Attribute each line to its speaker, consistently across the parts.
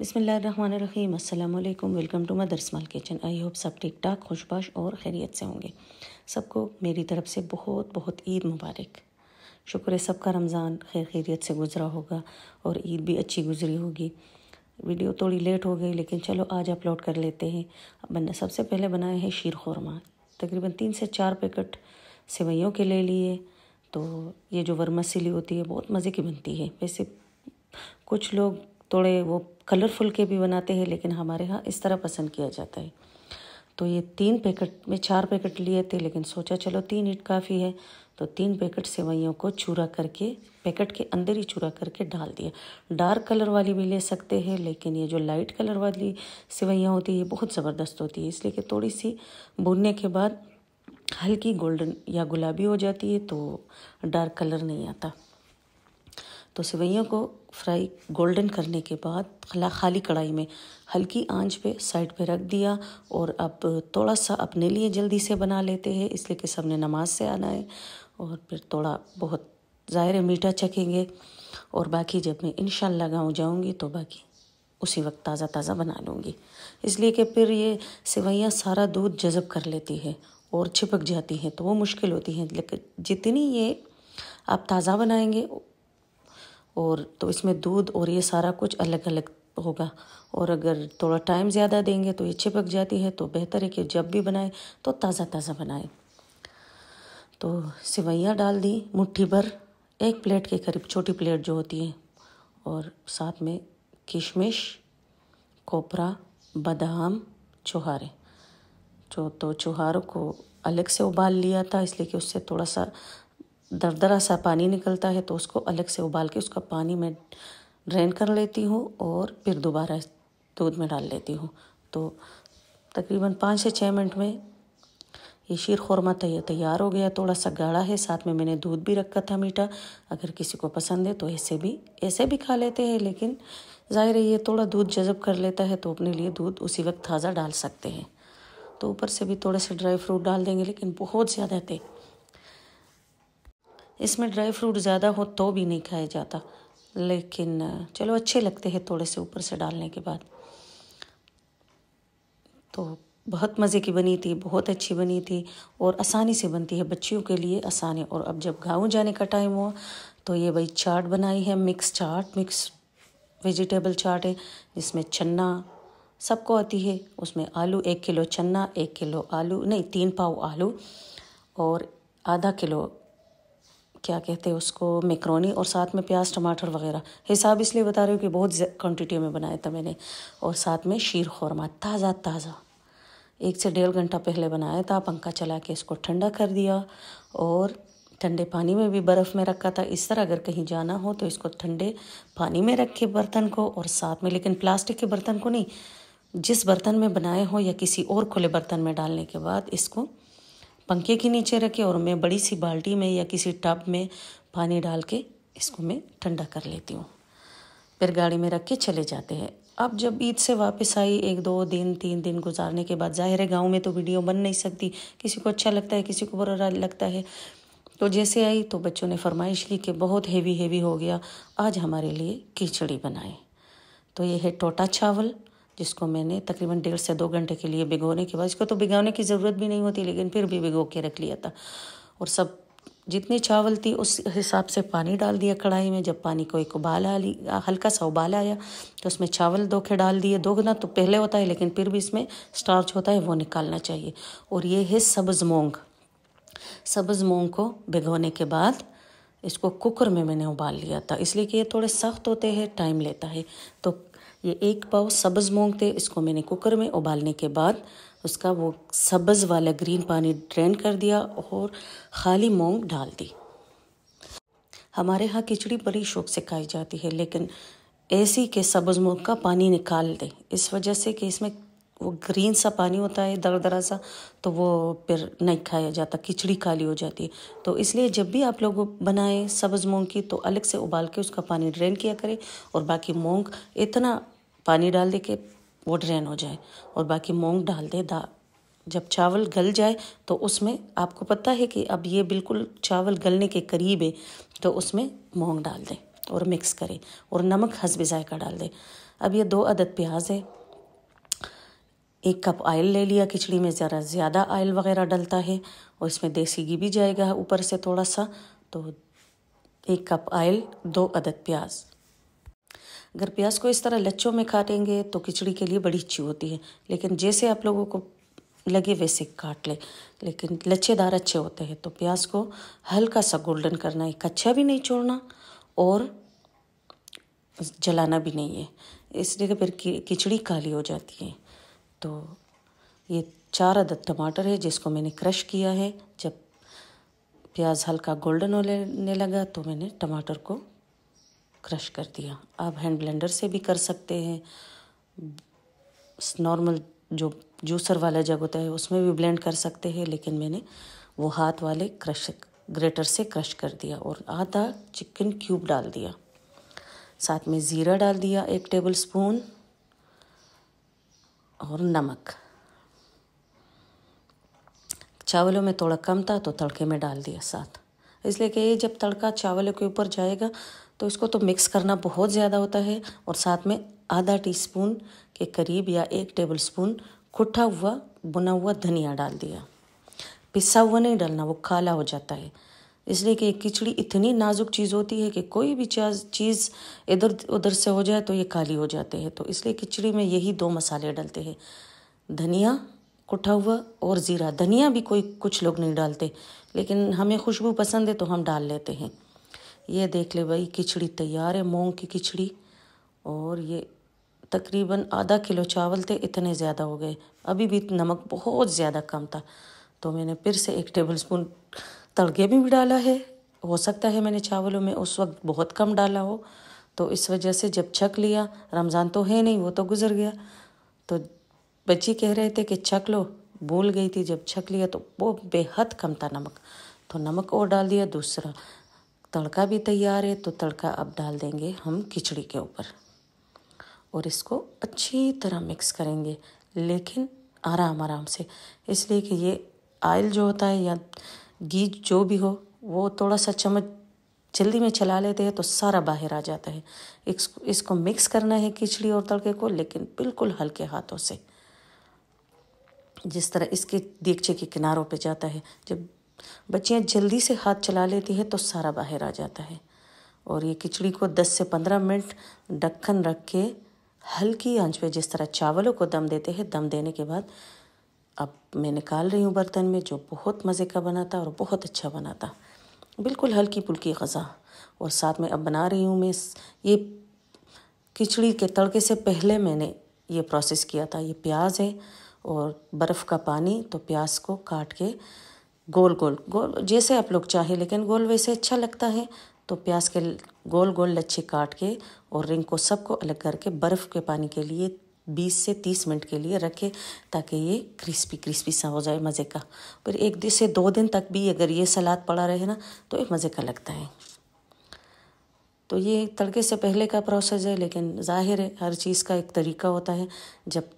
Speaker 1: बिसमीम अल्लाम welcome to my दरसमाल किचन आई होप सब ठीक ठाक खुशबाश और खैरियत से होंगे सबको मेरी तरफ से बहुत बहुत ईद मुबारक शुक्र है सबका रमज़ान खैर खैरियत से गुजरा होगा और ईद भी अच्छी गुजरी होगी वीडियो थोड़ी लेट हो गई लेकिन चलो आज अपलोड कर लेते हैं बना सबसे पहले बनाए हैं शीर खुरमा तकरीबन तीन से चार पैकेट सेवैयों के ले लिए तो ये जो वर्मा सिली होती है बहुत मज़े की बनती है वैसे कुछ लोग थोड़े वो कलरफुल के भी बनाते हैं लेकिन हमारे यहाँ इस तरह पसंद किया जाता है तो ये तीन पैकेट में चार पैकेट लिए थे लेकिन सोचा चलो तीन ईट काफ़ी है तो तीन पैकेट सेवैयों को चूरा करके पैकेट के अंदर ही चूरा करके डाल दिया डार्क कलर वाली भी ले सकते हैं लेकिन ये जो लाइट कलर वाली सेवैयाँ होती है ये बहुत ज़बरदस्त होती है इसलिए कि थोड़ी सी बुनने के बाद हल्की गोल्डन या गुलाबी हो जाती है तो डार्क कलर नहीं आता तो सेवैयों को फ्राई गोल्डन करने के बाद खाली कढ़ाई में हल्की आंच पे साइड पे रख दिया और अब थोड़ा सा अपने लिए जल्दी से बना लेते हैं इसलिए कि सबने नमाज से आना है और फिर थोड़ा बहुत ज़ाहिर मीठा चखेंगे और बाकी जब मैं इन गाँव जाऊँगी तो बाकी उसी वक्त ताज़ा ताज़ा बना लूँगी इसलिए कि फिर ये सेवैयाँ सारा दूध जज़ब कर लेती है और छिपक जाती हैं तो वो मुश्किल होती हैं लेकिन जितनी ये आप ताज़ा बनाएंगे और तो इसमें दूध और ये सारा कुछ अलग अलग होगा और अगर थोड़ा टाइम ज़्यादा देंगे तो ये चिपक जाती है तो बेहतर है कि जब भी बनाएं तो ताज़ा ताज़ा बनाए तो सिवैयाँ डाल दी मुट्ठी भर एक प्लेट के करीब छोटी प्लेट जो होती है और साथ में किशमिश कोपरा बादाम चुहारे जो तो चुहारों को अलग से उबाल लिया था इसलिए कि उससे थोड़ा सा दरदरा सा पानी निकलता है तो उसको अलग से उबाल के उसका पानी मैं ड्रेन कर लेती हूँ और फिर दोबारा दूध में डाल लेती हूँ तो तकरीबन पाँच से छः मिनट में ये शीर खुरमा तैयार हो गया थोड़ा सा गाढ़ा है साथ में मैंने दूध भी रखा था मीठा अगर किसी को पसंद है तो ऐसे भी ऐसे भी खा लेते हैं लेकिन ज़ाहिर है ये थोड़ा दूध जज़ब कर लेता है तो अपने लिए दूध उसी वक्त ताज़ा डाल सकते हैं तो ऊपर से भी थोड़े से ड्राई फ्रूट डाल देंगे लेकिन बहुत ज़्यादा थे इसमें ड्राई फ्रूट ज़्यादा हो तो भी नहीं खाया जाता लेकिन चलो अच्छे लगते हैं थोड़े से ऊपर से डालने के बाद तो बहुत मज़े की बनी थी बहुत अच्छी बनी थी और आसानी से बनती है बच्चियों के लिए आसानी और अब जब गाँव जाने का टाइम हुआ तो ये भाई चाट बनाई है mix chaat mix vegetable chaat है जिसमें छन्ना सबको आती है उसमें आलू एक किलो छन्ना एक किलो आलू नहीं तीन पाव आलू और आधा किलो क्या कहते हैं उसको मेकरोनी और साथ में प्याज टमाटर वगैरह हिसाब इसलिए बता रही हूँ कि बहुत क्वांटिटी में बनाया था मैंने और साथ में शीर खौरमा ताज़ा ताज़ा एक से डेढ़ घंटा पहले बनाया था पंखा चला के इसको ठंडा कर दिया और ठंडे पानी में भी बर्फ़ में रखा था इस तरह अगर कहीं जाना हो तो इसको ठंडे पानी में रखे बर्तन को और साथ में लेकिन प्लास्टिक के बर्तन को नहीं जिस बर्तन में बनाए हो या किसी और खुले बर्तन में डालने के बाद इसको पंखे के नीचे रखे और मैं बड़ी सी बाल्टी में या किसी टब में पानी डाल के इसको मैं ठंडा कर लेती हूँ फिर गाड़ी में रख के चले जाते हैं अब जब ईद से वापस आई एक दो दिन तीन दिन गुजारने के बाद जाहिर है गाँव में तो वीडियो बन नहीं सकती किसी को अच्छा लगता है किसी को बुरा लगता है तो जैसे आई तो बच्चों ने फरमाइश ली कि बहुत हेवी हेवी हो गया आज हमारे लिए खिचड़ी बनाए तो ये है टोटा चावल जिसको मैंने तकरीबन डेढ़ से दो घंटे के लिए भिगोने के बाद इसको तो भिगोने की ज़रूरत भी नहीं होती लेकिन फिर भी भिगो के रख लिया था और सब जितनी चावल थी उस हिसाब से पानी डाल दिया कढ़ाई में जब पानी को एक उबाल आ ली हल्का सा उबाल आया तो उसमें चावल दो के डाल दिए दो तो पहले होता है लेकिन फिर भी इसमें स्टार्च होता है वो निकालना चाहिए और ये है सब्ज़ मूँग सब्ज़ मूँग को भिगोने के बाद इसको कुकर में मैंने उबाल लिया था इसलिए कि ये थोड़े सख्त होते हैं टाइम लेता है तो ये एक पाव सब्ज़ मूंग थे इसको मैंने कुकर में उबालने के बाद उसका वो सब्ज़ वाला ग्रीन पानी ड्रेन कर दिया और खाली मूंग डाल दी हमारे यहाँ खिचड़ी बड़ी शौक से खाई जाती है लेकिन ऐसी के सब्ज़ मूंग का पानी निकाल दें इस वजह से कि इसमें वो ग्रीन सा पानी होता है दर दरा सा तो वो फिर नहीं खाया जाता खिचड़ी काली हो जाती है तो इसलिए जब भी आप लोग बनाएं सब्ज़ मूँग की तो अलग से उबाल के उसका पानी ड्रेन किया करें और बाकी मूँग इतना पानी डाल दे के वो ड्रेन हो जाए और बाकी मूँग डाल दे दा जब चावल गल जाए तो उसमें आपको पता है कि अब ये बिल्कुल चावल गलने के करीब है तो उसमें मूँग डाल दें और मिक्स करें और नमक हंसबे जायका डाल दें अब ये दो अदद प्याज है एक कप आयल ले लिया खिचड़ी में ज़रा ज़्यादा आयल वगैरह डलता है और इसमें देसी घी भी जाएगा ऊपर से थोड़ा सा तो एक कप आयल दो अदद प्याज अगर प्याज को इस तरह लच्छों में काटेंगे तो खिचड़ी के लिए बड़ी अच्छी होती है लेकिन जैसे आप लोगों को लगे वैसे काट ले लेकिन लच्छेदार अच्छे होते हैं तो प्याज को हल्का सा गोल्डन करना है कच्चा भी नहीं छोड़ना और जलाना भी नहीं है इसलिए फिर खिचड़ी काली हो जाती है तो ये चार अदद टमाटर है जिसको मैंने क्रश किया है जब प्याज हल्का गोल्डन होने लगा तो मैंने टमाटर को क्रश कर दिया आप हैंड ब्लेंडर से भी कर सकते हैं नॉर्मल जो जूसर वाला जग होता है उसमें भी ब्लेंड कर सकते हैं लेकिन मैंने वो हाथ वाले क्रश ग्रेटर से क्रश कर दिया और आधा चिकन क्यूब डाल दिया साथ में ज़ीरा डाल दिया एक टेबल स्पून और नमक चावलों में थोड़ा कम था तो तड़के में डाल दिया साथ इसलिए कि जब तड़का चावलों के ऊपर जाएगा तो इसको तो मिक्स करना बहुत ज़्यादा होता है और साथ में आधा टीस्पून के करीब या एक टेबल स्पून खुटा हुआ बुना हुआ धनिया डाल दिया पिसा हुआ नहीं डालना वो काला हो जाता है इसलिए कि खिचड़ी इतनी नाजुक चीज़ होती है कि कोई भी चीज़ इधर उधर से हो जाए तो ये काली हो जाते हैं तो इसलिए खिचड़ी में यही दो मसाले डालते हैं धनिया कुटा हुआ और ज़ीरा धनिया भी कोई कुछ लोग नहीं डालते लेकिन हमें खुशबू पसंद है तो हम डाल लेते हैं ये देख ले भाई खिचड़ी तैयार है मूंग की खिचड़ी और ये तकरीबन आधा किलो चावल थे इतने ज़्यादा हो गए अभी भी नमक बहुत ज़्यादा कम था तो मैंने फिर से एक टेबल स्पून तड़के में भी डाला है हो सकता है मैंने चावलों में उस वक्त बहुत कम डाला हो तो इस वजह से जब छक लिया रमज़ान तो है नहीं वो तो गुज़र गया तो बच्ची कह रहे थे कि छक लो भूल गई थी जब छक लिया तो वो बेहद कम था नमक तो नमक और डाल दिया दूसरा तड़का भी तैयार है तो तड़का अब डाल देंगे हम खिचड़ी के ऊपर और इसको अच्छी तरह मिक्स करेंगे लेकिन आराम आराम से इसलिए कि ये आयल जो होता है या घी जो भी हो वो थोड़ा सा चम्मच जल्दी में चला लेते हैं तो सारा बाहर आ जाता है इस, इसको मिक्स करना है खिचड़ी और तड़के को लेकिन बिल्कुल हल्के हाथों से जिस तरह इसके दीक्षे के किनारों पे जाता है जब बच्चियाँ जल्दी से हाथ चला लेती है तो सारा बाहर आ जाता है और ये खिचड़ी को 10 से 15 मिनट ढक्कन रख के हल्की आंच पे जिस तरह चावलों को दम देते हैं दम देने के बाद अब मैं निकाल रही हूँ बर्तन में जो बहुत मज़े का बना था और बहुत अच्छा बना था बिल्कुल हल्की पुल्की गज़ा और साथ में अब बना रही हूँ मैं ये खिचड़ी के तड़के से पहले मैंने ये प्रोसेस किया था ये प्याज है और बर्फ़ का पानी तो प्याज को काट के गोल गोल गोल जैसे आप लोग चाहे लेकिन गोल वैसे अच्छा लगता है तो प्याज के गोल गोल लच्छे काट के और रिंग को सबको अलग करके बर्फ़ के पानी के लिए 20 से 30 मिनट के लिए रखें ताकि ये क्रिस्पी क्रिस्पी सा हो जाए मज़े का फिर एक दिन से दो दिन तक भी अगर ये सलाद पड़ा रहे ना तो ये मज़े का लगता है तो ये तड़के से पहले का प्रोसेस है लेकिन जाहिर है हर चीज़ का एक तरीका होता है जब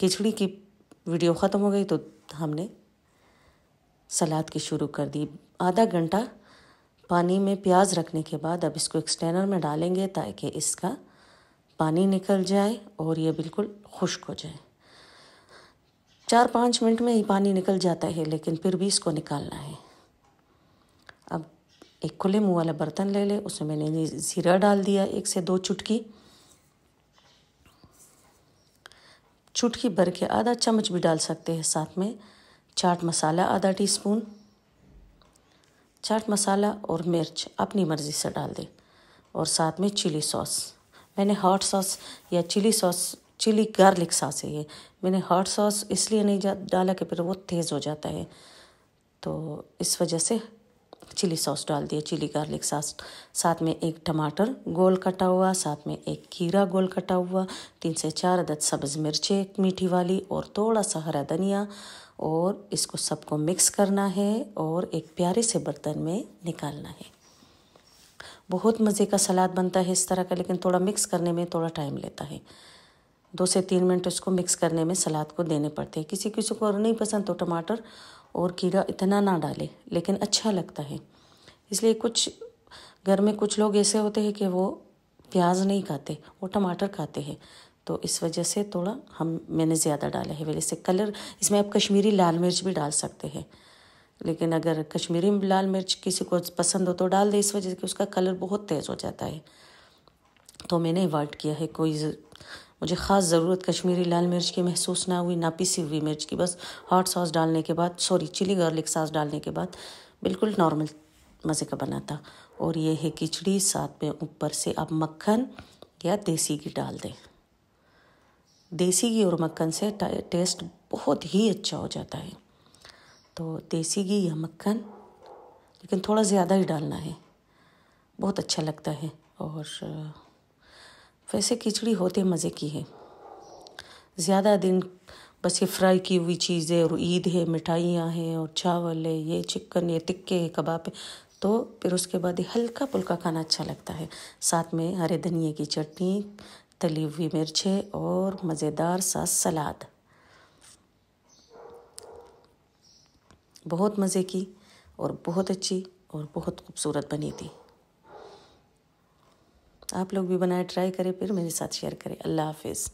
Speaker 1: खिचड़ी की वीडियो ख़त्म हो गई तो हमने सलाद की शुरू कर दी आधा घंटा पानी में प्याज रखने के बाद अब इसको एक्सटेनर में डालेंगे ताकि इसका पानी निकल जाए और ये बिल्कुल खुश्क हो जाए चार पाँच मिनट में ही पानी निकल जाता है लेकिन फिर भी इसको निकालना है अब एक खुले मुँह वाला बर्तन ले ले उसमें मैंने ज़ीरा डाल दिया एक से दो चुटकी चुटकी भर के आधा चम्मच भी डाल सकते हैं साथ में चाट मसाला आधा टीस्पून चाट मसाला और मिर्च अपनी मर्ज़ी से डाल दें और साथ में चिली सॉस मैंने हॉट सॉस या chili sauce chili garlic sauce है ये मैंने हॉट सॉस इसलिए नहीं डाला कि फिर वो तेज़ हो जाता है तो इस वजह से चिली सॉस डाल दिया चिली गार्लिक सॉस साथ में एक टमाटर गोल कटा हुआ साथ में एक खीरा गोल कटा हुआ तीन से चार अदद सब्ज़ मिर्चें एक मीठी वाली और थोड़ा सा हरा धनिया और इसको सबको मिक्स करना है और एक प्यारे से बर्तन में निकालना है बहुत मज़े का सलाद बनता है इस तरह का लेकिन थोड़ा मिक्स करने में थोड़ा टाइम लेता है दो से तीन मिनट उसको मिक्स करने में सलाद को देने पड़ते हैं किसी किसी को नहीं पसंद तो टमाटर और कीड़ा इतना ना डाले लेकिन अच्छा लगता है इसलिए कुछ घर में कुछ लोग ऐसे होते हैं कि वो प्याज नहीं खाते वो टमाटर खाते हैं तो इस वजह से थोड़ा हम मैंने ज़्यादा डाला है वैसे कलर इसमें आप कश्मीरी लाल मिर्च भी डाल सकते हैं लेकिन अगर कश्मीरी लाल मिर्च किसी को पसंद हो तो डाल दे इस वजह से कि उसका कलर बहुत तेज़ हो जाता है तो मैंने अवॉइड किया है कोई मुझे ख़ास ज़रूरत कश्मीरी लाल मिर्च की महसूस ना हुई ना पीसी हुई मिर्च की बस हॉट सॉस डालने के बाद सॉरी चिली गार्लिक सॉस डालने के बाद बिल्कुल नॉर्मल मज़े का बना था और ये है खिचड़ी साथ में ऊपर से आप मक्खन या देसी घी डाल दें देसी घी और मक्खन से टेस्ट बहुत ही अच्छा हो जाता है तो देसी घी या मक्खन लेकिन थोड़ा ज़्यादा ही डालना है बहुत अच्छा लगता है और वैसे खिचड़ी होते मज़े की है ज़्यादा दिन बस ये फ्राई की हुई चीज़ें और ईद है मिठाइयाँ हैं और चावल है ये चिकन ये टिक्के है कबाब है तो फिर उसके बाद ही हल्का पुल्का खाना अच्छा लगता है साथ में हरे धनिए की चटनी तली हुई मिर्चें और मज़ेदार सा सलाद बहुत मज़े की और बहुत अच्छी और बहुत खूबसूरत बनी थी आप लोग भी बनाए ट्राई करें फिर मेरे साथ शेयर करें अल्लाह हाफिज़